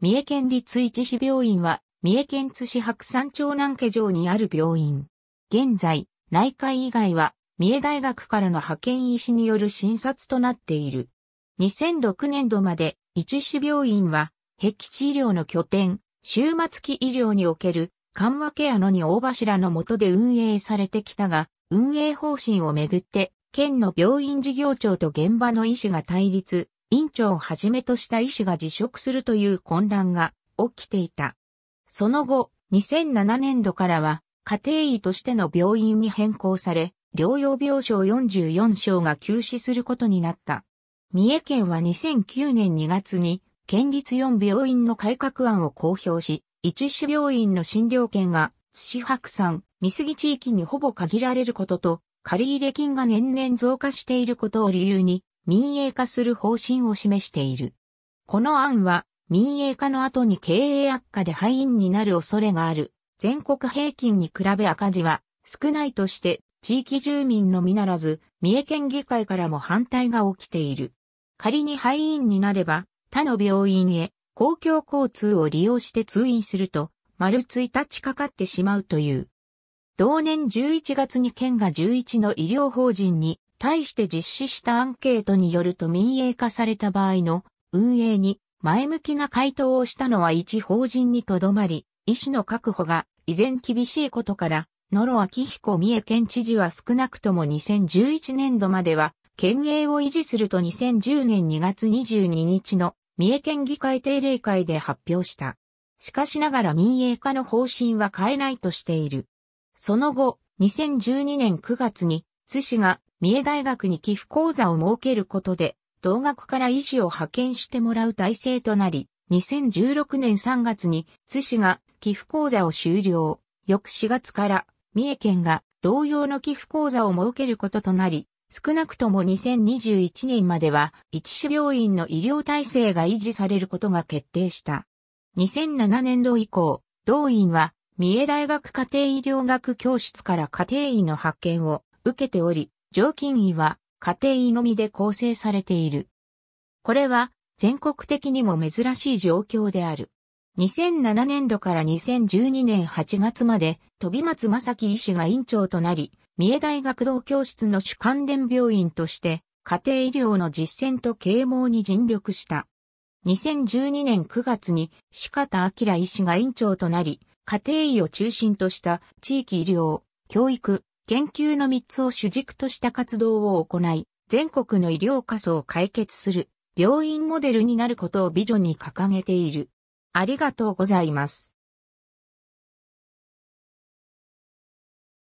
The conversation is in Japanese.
三重県立一市病院は、三重県津市白山町南家城にある病院。現在、内科医以外は、三重大学からの派遣医師による診察となっている。2006年度まで、一市病院は、壁地医療の拠点、終末期医療における、緩和ケアの二大柱の下で運営されてきたが、運営方針をめぐって、県の病院事業庁と現場の医師が対立、院長をはじめとした医師が辞職するという混乱が起きていた。その後、2007年度からは、家庭医としての病院に変更され、療養病床44床が休止することになった。三重県は2009年2月に、県立4病院の改革案を公表し、一市病院の診療権が、津市白山、三杉地域にほぼ限られることと、借入金が年々増加していることを理由に、民営化する方針を示している。この案は民営化の後に経営悪化で敗因になる恐れがある。全国平均に比べ赤字は少ないとして地域住民のみならず三重県議会からも反対が起きている。仮に廃因になれば他の病院へ公共交通を利用して通院すると丸1日かかってしまうという。同年11月に県が11の医療法人に対して実施したアンケートによると民営化された場合の運営に前向きな回答をしたのは一法人にとどまり、医師の確保が依然厳しいことから、野呂明彦三重県知事は少なくとも2011年度までは、県営を維持すると2010年2月22日の三重県議会定例会で発表した。しかしながら民営化の方針は変えないとしている。その後、2012年9月に、津市が三重大学に寄付講座を設けることで、同学から医師を派遣してもらう体制となり、2016年3月に津市が寄付講座を終了。翌4月から三重県が同様の寄付講座を設けることとなり、少なくとも2021年までは、一市病院の医療体制が維持されることが決定した。2007年度以降、同院は、三重大学家庭医療学教室から家庭医の派遣を受けており、常勤医は家庭医のみで構成されている。これは全国的にも珍しい状況である。2007年度から2012年8月まで、飛松正樹医師が院長となり、三重大学同教室の主関連病院として、家庭医療の実践と啓蒙に尽力した。2012年9月に、四方明医師が院長となり、家庭医を中心とした地域医療、教育、研究の3つを主軸とした活動を行い、全国の医療過疎を解決する病院モデルになることをビジョンに掲げている。ありがとうございます。